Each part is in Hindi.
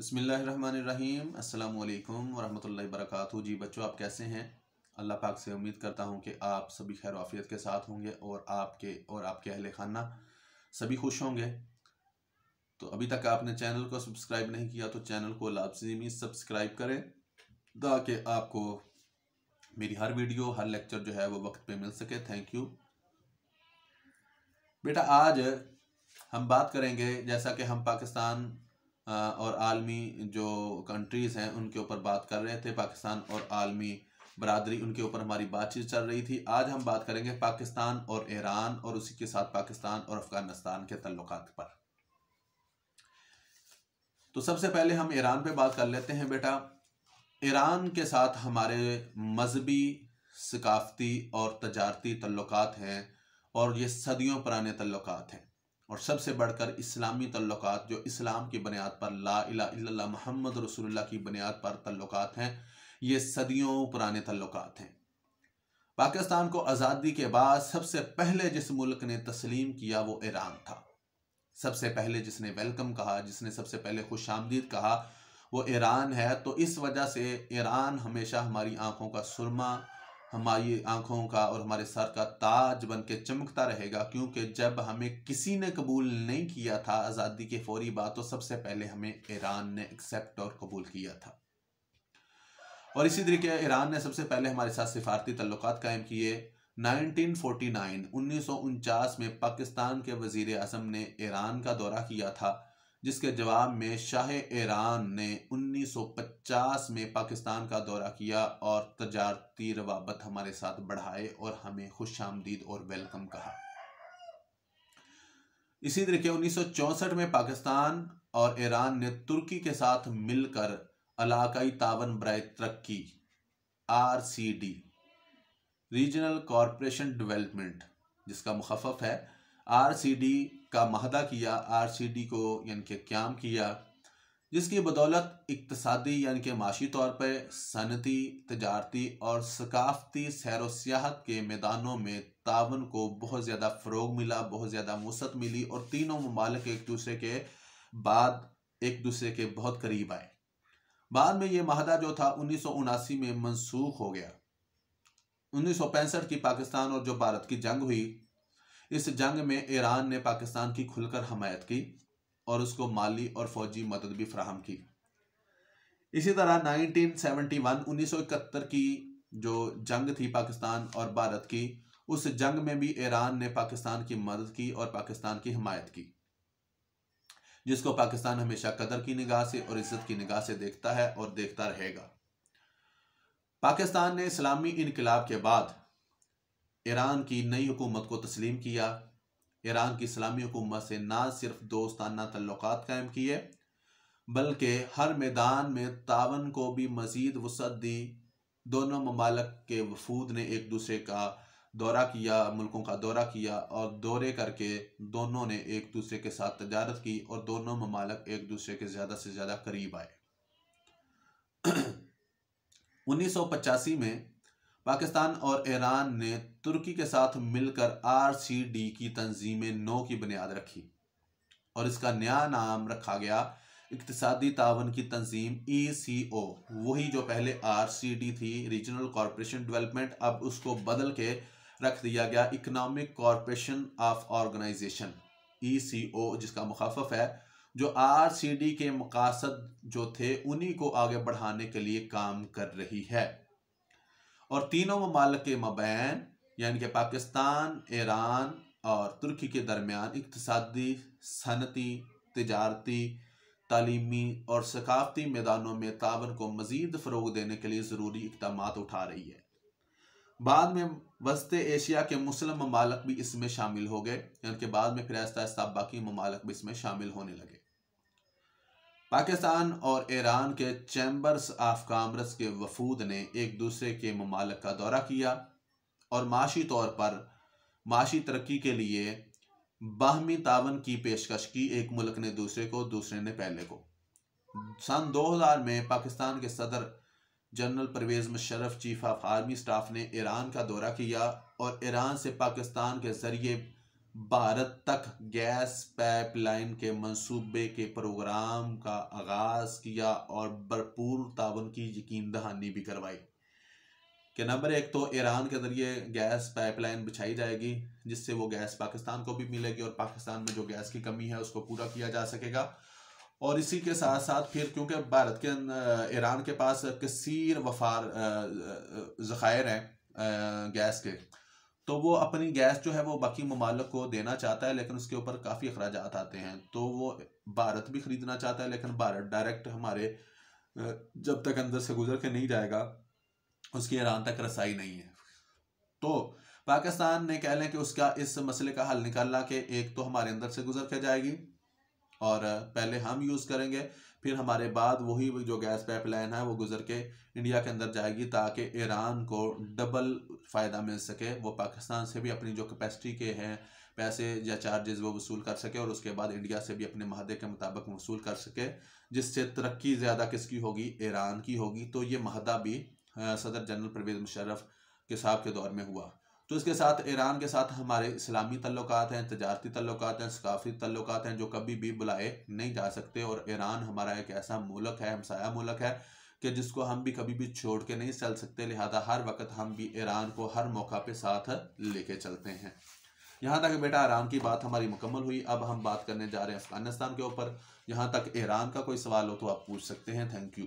बसमीम् अल्लाम वरहमल वर्क जी बच्चों आप कैसे हैं अल्लाह पाक से उम्मीद करता हूँ कि आप सभी खैर वाफियत के साथ होंगे और आपके और आपके अहल खाना सभी खुश होंगे तो अभी तक आपने चैनल को सब्सक्राइब नहीं किया तो चैनल को लाजमी सब्सक्राइब करें ताकि आपको मेरी हर वीडियो हर लेक्चर जो है वो वक्त पर मिल सके थैंक यू बेटा आज हम बात करेंगे जैसा कि हम पाकिस्तान और आलमी जो कंट्रीज़ हैं उनके ऊपर बात कर रहे थे पाकिस्तान और आलमी बरदरी उनके ऊपर हमारी बातचीत चल रही थी आज हम बात करेंगे पाकिस्तान और ईरान और उसी के साथ पाकिस्तान और अफगानिस्तान के तल्लक पर तो सबसे पहले हम ईरान पे बात कर लेते हैं बेटा ईरान के साथ हमारे मजहबी सकाफती और तजारती तल्लक हैं और ये सदियों पुराने तल्लक हैं और सबसे बढ़कर इस्लामी तल्लक जो इस्लाम की बुनियाद पर ला अला महमद रसूलुल्लाह की बुनियाद पर तल्लक हैं ये सदियों पुराने तल्लक हैं पाकिस्तान को आज़ादी के बाद सबसे पहले जिस मुल्क ने तस्लीम किया वो ईरान था सबसे पहले जिसने वेलकम कहा जिसने सबसे पहले खुश आमदीद कहा वो ईरान है तो इस वजह से ईरान हमेशा हमारी आंखों का सुरमा हमारी आंखों का और हमारे सर का ताज बन के चमकता रहेगा क्योंकि जब हमें किसी ने कबूल नहीं किया था आज़ादी के फौरी बाद तो सबसे पहले हमें ईरान ने एक्सेप्ट और कबूल किया था और इसी तरीके ईरान ने सबसे पहले हमारे साथ सिफारती तल्लक कायम किए 1949 1949 में पाकिस्तान के वजीर अजम ने ईरान का दौरा किया था जिसके जवाब में शाह ईरान ने 1950 में पाकिस्तान का दौरा किया और तजारती रवाबत हमारे साथ बढ़ाए और हमें खुश आमदीद और वेलकम कहा इसी तरीके उन्नीस में पाकिस्तान और ईरान ने तुर्की के साथ मिलकर अलाकाई तावन ब्राय तरक्की R C D regional corporation development जिसका मुखफ है आर सी डी का महदा किया आरसीडी को यानी कि क्याम किया जिसकी बदौलत इकतसादी यानी कि माशी तौर पर सनती तजारती और सकाफती सैर सियाहत के मैदानों में तावन को बहुत ज़्यादा फ़रोग मिला बहुत ज़्यादा वसत मिली और तीनों ममालक एक दूसरे के बाद एक दूसरे के बहुत करीब आए बाद में ये महदा जो था उन्नीस में मनसूख हो गया उन्नीस की पाकिस्तान और जो भारत की जंग हुई इस जंग में ईरान ने पाकिस्तान की खुलकर हमायत की और उसको माली और फौजी मदद भी फ्राहम की इसी तरह 1971 1971 की जो जंग थी पाकिस्तान और भारत की उस जंग में भी ईरान ने पाकिस्तान की मदद की और पाकिस्तान की हमायत की जिसको पाकिस्तान हमेशा कदर की निगाह से और इज्जत की निगाह से देखता है और देखता रहेगा पाकिस्तान ने इस्लामी इनकलाब के बाद ईरान की नई हुकूमत को तस्लीम किया ईरान की इस्लामी हुकूमत से ना सिर्फ दोस्ताना तल्लक कायम किए बल्कि हर मैदान में तावन को भी मज़ीद वसत दी दोनों ममालक के वफूद ने एक दूसरे का दौरा किया मुल्कों का दौरा किया और दौरे करके दोनों ने एक दूसरे के साथ तजारत की और दोनों ममालक एक दूसरे के ज़्यादा से ज़्यादा करीब आए पचासी में पाकिस्तान और ईरान ने तुर्की के साथ मिलकर आरसीडी की तंजीम नौ की बुनियाद रखी और इसका नया नाम रखा गया इकतदी तावन की तंजीम ई सी ओ वही जो पहले आर सी डी थी रीजनल कॉरपोरेशन डेवलपमेंट अब उसको बदल के रख दिया गया economic corporation of organization E C O जिसका मुखाफ है जो आर सी डी के मकासद जो थे उन्हीं को आगे बढ़ाने के लिए काम कर रही है और तीनों ममालक मबैन यानी कि पाकिस्तान ईरान और तुर्की के दरमियान इकतदी सनती तजारती तलीमी और सकाफती मैदानों में तावन को मज़ीद फ़रोग देने के लिए ज़रूरी इकदाम उठा रही है बाद में वस्त एशिया के मुस्लिम ममालक भी इसमें शामिल हो गए यानी कि बाद में फिर आहिस्ता आहिस्ता बाकी ममालक भी इसमें शामिल होने लगे पाकिस्तान और ईरान के चैम्बर्स ऑफ कामर्स के वफूद ने एक दूसरे के ममालक का दौरा किया और माशी तौर पर माशी तरक्की के लिए बाहमी तावन की पेशकश की एक मुल्क ने दूसरे को दूसरे ने पहले को सन 2000 में पाकिस्तान के सदर general Pervez Musharraf chief of army staff ने ईरान का दौरा किया और ईरान से पाकिस्तान के जरिए भारत तक गैस पाइपलाइन के मंसूबे के प्रोग्राम का आगाज किया और भरपूर तावन की यकीन दहानी भी करवाई के नंबर एक तो ईरान के ज़रिए गैस पाइपलाइन बिछाई जाएगी जिससे वो गैस पाकिस्तान को भी मिलेगी और पाकिस्तान में जो गैस की कमी है उसको पूरा किया जा सकेगा और इसी के साथ साथ फिर क्योंकि भारत के ईरान के पास कसीर वफार ज़ख़ायर हैं गैस के तो वो अपनी गैस जो है वो बाकी ममालक को देना चाहता है लेकिन उसके ऊपर काफ़ी अखराज आते हैं तो वो भारत भी ख़रीदना चाहता है लेकिन भारत डायरेक्ट हमारे जब तक अंदर से गुजर के नहीं जाएगा उसकी ईरान तक रसाई नहीं है तो पाकिस्तान ने कह लें कि उसका इस मसले का हल निकालना कि एक तो हमारे अंदर से गुजर के जाएगी और पहले हम यूज़ करेंगे फिर हमारे बाद वही जो गैस पाइपलाइन है वो गुजर के इंडिया के अंदर जाएगी ताकि ईरान को डबल फ़ायदा मिल सके वो पाकिस्तान से भी अपनी जो कैपेसिटी के हैं पैसे या चार्जेस वो वसूल कर सके और उसके बाद इंडिया से भी अपने माहदे के मुताबिक वसूल कर सके जिससे तरक्की ज़्यादा किसकी होगी ईरान की होगी तो ये माहदा भी सदर जनरल परवेज़ मुशर्रफ के साहब के दौर में हुआ तो इसके साथ ईरान के साथ हमारे इस्लामी तल्लुक हैं तजारती तल्लुक हैं सकाफी तल्लुक हैं जो कभी भी बुलाए नहीं जा सकते और ईरान हमारा एक ऐसा मुलक है हमसाया मुल्क है कि जिसको हम भी कभी भी छोड़ के नहीं चल सकते लिहाजा हर वक्त हम भी ईरान को हर मौका पे साथ लेके चलते हैं यहाँ तक बेटा ईरान की बात हमारी मुकम्मल हुई अब हम बात करने जा रहे हैं अफगानिस्तान के ऊपर यहाँ तक ईरान का कोई सवाल हो तो आप पूछ सकते हैं थैंक यू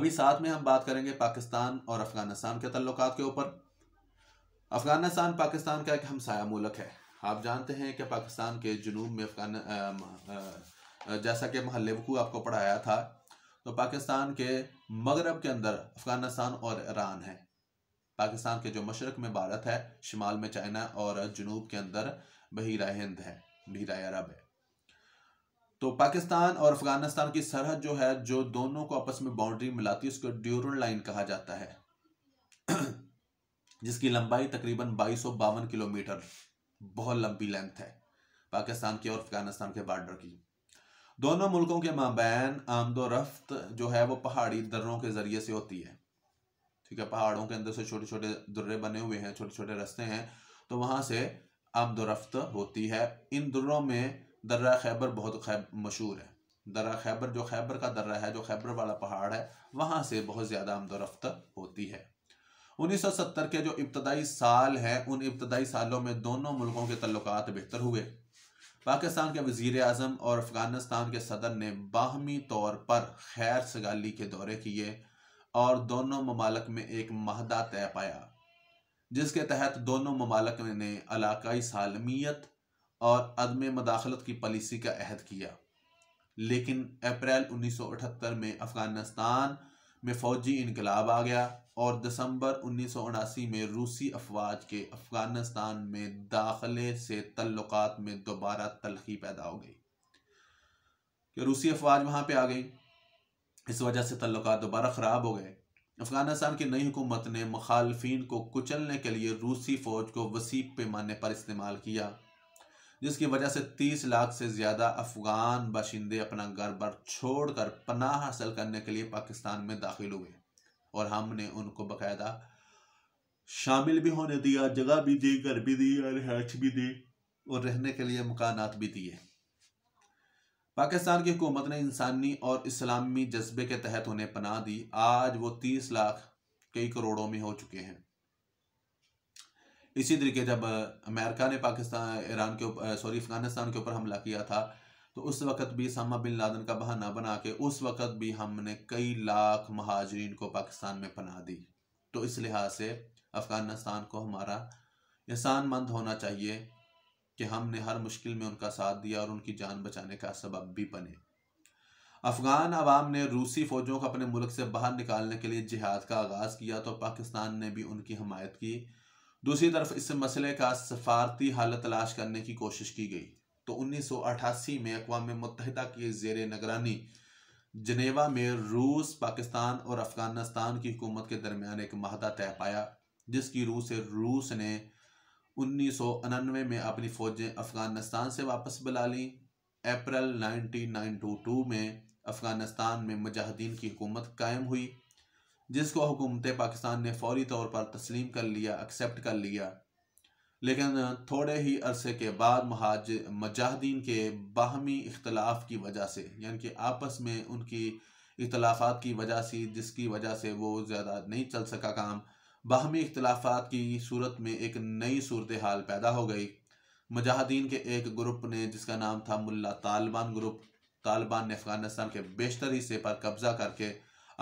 अभी साथ में हम बात करेंगे पाकिस्तान और अफगानिस्तान के तल्लुक के ऊपर अफगानिस्तान पाकिस्तान का एक हमसाया मुल्क है आप जानते हैं कि पाकिस्तान के जनूब में अफगान जैसा कि महल वकू आपको पढ़ाया था तो पाकिस्तान के मगरब के अंदर अफगानिस्तान और ईरान है पाकिस्तान के जो मशरक में भारत है शिमाल में चाइना और जनूब के अंदर बहिरा हिंद है बहिरा अरब है तो पाकिस्तान और अफगानिस्तान की सरहद जो है जो दोनों को आपस में बाउंड्री मिलाती है उसको ड्यूरन लाइन कहा जाता है जिसकी लंबाई तकरीबन बाईस किलोमीटर बहुत लंबी लेंथ है पाकिस्तान की और अफगानिस्तान के बॉर्डर की दोनों मुल्कों के माबैन आमदोरफ्त जो है वो पहाड़ी दर्रों के ज़रिए से होती है ठीक है पहाड़ों के अंदर से छोटे छोटे दुर्रे बने हुए हैं छोटे छोटे रस्ते हैं तो वहां से आमदोरफ्त होती है इन दुर्रों में दर्रा खैबर बहुत खैब मशहूर है दर्रा खैबर जो खैबर का दर्रा है जो खैबर वाला पहाड़ है वहां से बहुत ज़्यादा आमदोरफ्त होती है 1970 के जो इब्तदाई साल है उन इब्तदाई सालों में दोनों मुल्कों के तल्लुक बेहतर हुए पाकिस्तान के वजीर अजम और अफगानिस्तान के सदर ने बाहमी तौर पर खैर सगाली के दौरे किए और दोनों ममालक में एक महदा तय पाया जिसके तहत दोनों ममालक ने इलाकई सालमियत और अदम मदाखलत की पॉलिसी का अहद किया लेकिन अप्रैल 1978 में अफगानिस्तान में फौजी इनकलाब आ गया और दिसंबर उन्नीस में रूसी अफवाज के अफगानिस्तान में दाखिले से तल्लुकात में दोबारा तलखी पैदा हो गई कि रूसी अफवाज वहाँ पे आ गई इस वजह से तल्लुकात दोबारा ख़राब हो गए अफगानिस्तान की नई हुकूमत ने मुखालफी को कुचलने के लिए रूसी फ़ौज को वसीब पैमाने पर इस्तेमाल किया जिसकी वजह से 30 लाख से ज़्यादा अफगान बाशिंदे अपना घर बार छोड़ कर पनाह हासिल करने के लिए पाकिस्तान में दाखिल हुए और हमने उनको बाकायदा शामिल भी होने दिया जगह भी दी घर भी दी रिहायश भी दी और रहने के लिए मकानात भी दिए पाकिस्तान की हुकूमत ने इंसानी और इस्लामी जज्बे के तहत उन्हें पनाह दी आज वो तीस लाख कई करोड़ों में हो चुके हैं इसी तरीके जब अमेरिका ने पाकिस्तान ईरान के ऊपर सॉरी अफगानिस्तान के ऊपर हमला किया था तो उस वक्त भी सामा बिन लादन का बहाना बना के उस वक्त भी हमने कई लाख महाजरीन को पाकिस्तान में पना दी तो इस लिहाज से अफगानिस्तान को हमारा एहसान मंद होना चाहिए कि हमने हर मुश्किल में उनका साथ दिया और उनकी जान बचाने का सबब भी बने अफगान अवाम ने रूसी फौजों को अपने मुल्क से बाहर निकालने के लिए जिहाद का आगाज़ किया तो पाकिस्तान ने भी उनकी हमायत की दूसरी तरफ इस मसले का सफारती हल तलाश करने की कोशिश की गई तो 1988 में अकवा मुतहदा की जेर निगरानी जनेवा में रूस पाकिस्तान और अफगानिस्तान की हुकूमत के दरमियान एक माहदा तय पाया जिसकी रूह से रूस ने उन्नीस में अपनी फौजें अफगानिस्तान से वापस बुला लीं अप्रैल टू में अफगानिस्तान में मुजाहिदीन की हुकूमत कायम हुई जिसको हुकूमत पाकिस्तान ने फौरी तौर पर तस्लीम कर लिया एक्सेप्ट कर लिया लेकिन थोड़े ही अरसे के बाद महाज मजाहदीन के बाहमी इख्तलाफ की वजह से यानी कि आपस में उनकी इख्तलाफात की वजह से जिसकी वजह से वो ज़्यादा नहीं चल सका काम बाहमी इख्तलाफात की सूरत में एक नई सूरत हाल पैदा हो गई मजाहदीन के एक ग्रुप ने जिसका नाम था मुल्ला तालिबान ग्रुप तालिबान ने अफगानिस्तान के बेशतर हिस्से पर कब्ज़ा करके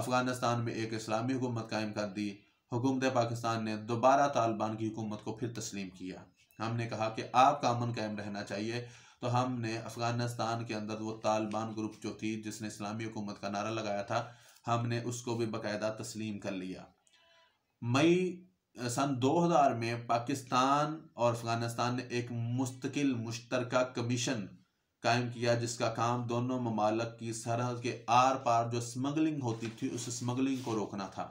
अफगानिस्तान में एक इस्लामी हुकूमत कायम कर दी हुकूमत पाकिस्तान ने दोबारा तालिबान की हुकूमत को फिर तस्लीम किया हमने कहा कि आपका अमन कायम रहना चाहिए तो हमने अफगानिस्तान के अंदर वो तालिबान ग्रुप जो थी जिसने इस्लामी हुकूमत का नारा लगाया था हमने उसको भी बाकायदा तस्लीम कर लिया मई सन 2000 में पाकिस्तान और अफगानिस्तान ने एक मुस्तकिल मुश्तरका कमीशन कायम किया जिसका काम दोनों ममालक की सरहद के आर पार जो स्मगलिंग होती थी उस स्मगलिंग को रोकना था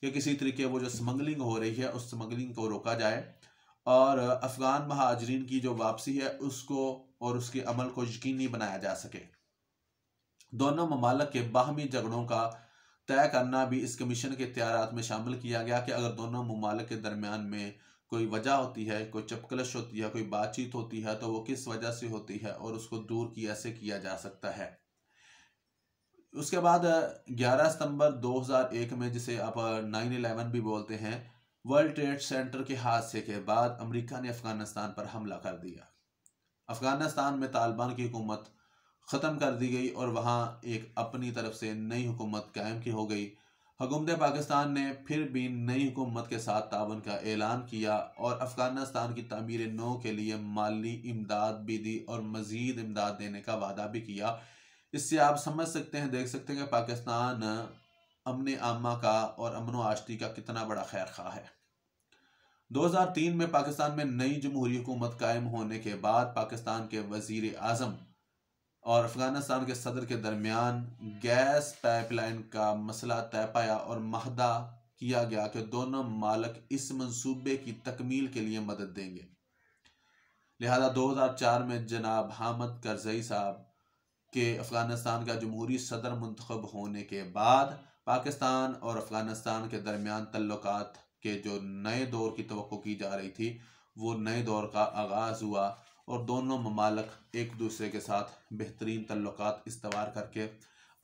कि किसी तरीके वो जो स्मगलिंग हो रही है उस स्मगलिंग को रोका जाए और अफ़गान महाजरीन की जो वापसी है उसको और उसके अमल को यकीनी बनाया जा सके दोनों ममालक के बाहमी झगड़ों का तय करना भी इस कमीशन के तैयार में शामिल किया गया कि अगर दोनों ममालक के दरमियान में कोई वजह होती है कोई चपकलश होती है कोई बातचीत होती है तो वो किस वजह से होती है और उसको दूर किया से किया जा सकता है उसके बाद 11 सितंबर 2001 में जिसे आप 9/11 भी बोलते हैं वर्ल्ड ट्रेड सेंटर के हादसे के बाद अमेरिका ने अफगानिस्तान पर हमला कर दिया अफगानिस्तान में तालिबान की हुकूमत ख़त्म कर दी गई और वहाँ एक अपनी तरफ से नई हुकूमत कायम की हो गई हुकूमत पाकिस्तान ने फिर भी नई हुकूमत के साथ तावन का ऐलान किया और अफगानिस्तान की तमीर नो के लिए माली इमदाद भी दी और मज़ीद इमदाद देने का वादा भी किया इससे आप समझ सकते हैं देख सकते हैं कि पाकिस्तान अमन आमा का और अमन आशती का कितना बड़ा खैर खा है 2003 में पाकिस्तान में नई जमहूरी हुकूमत कायम होने के बाद पाकिस्तान के वजीर आजम और अफगानिस्तान के सदर के दरमियान गैस पाइपलाइन का मसला तय पाया और महदा किया गया कि दोनों मालक इस मंसूबे की तकमील के लिए मदद देंगे लिहाजा 2004 में जनाब हामद करजई साहब के अफगानिस्तान का जमहूरी सदर मंतखब होने के बाद पाकिस्तान और अफगानिस्तान के दरमियान तल्लक के जो नए दौर की तो की जा रही थी वो नए दौर का आगाज़ हुआ और दोनों ममालक एक दूसरे के साथ बेहतरीन तल्लक इस्तवार करके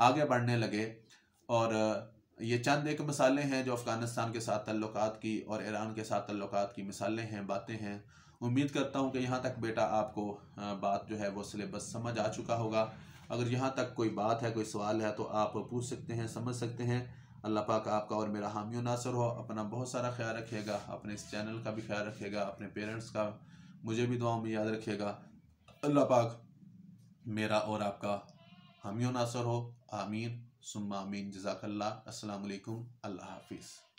आगे बढ़ने लगे और ये चंद एक मिसालें हैं जो अफ़गानिस्तान के साथ तल्लक की और ईरान के साथ तल्लक की मिसालें हैं बातें हैं उम्मीद करता हूँ कि यहाँ तक बेटा आपको बात जो है वो सिलेबस समझ आ चुका होगा अगर यहाँ तक कोई बात है कोई सवाल है तो आप पूछ सकते हैं समझ सकते हैं अल्लाह पाक आपका और मेरा हामियों नासर हो अपना बहुत सारा ख्याल रखिएगा अपने इस चैनल का भी ख्याल रखिएगा अपने पेरेंट्स का मुझे भी दुआओं में याद रखिएगा अल्लाह पाक मेरा और आपका हामियों नासर हो आमीन सुम्मा आमीन जजाकल्ला अस्सलाम अल्लाह हाफिज़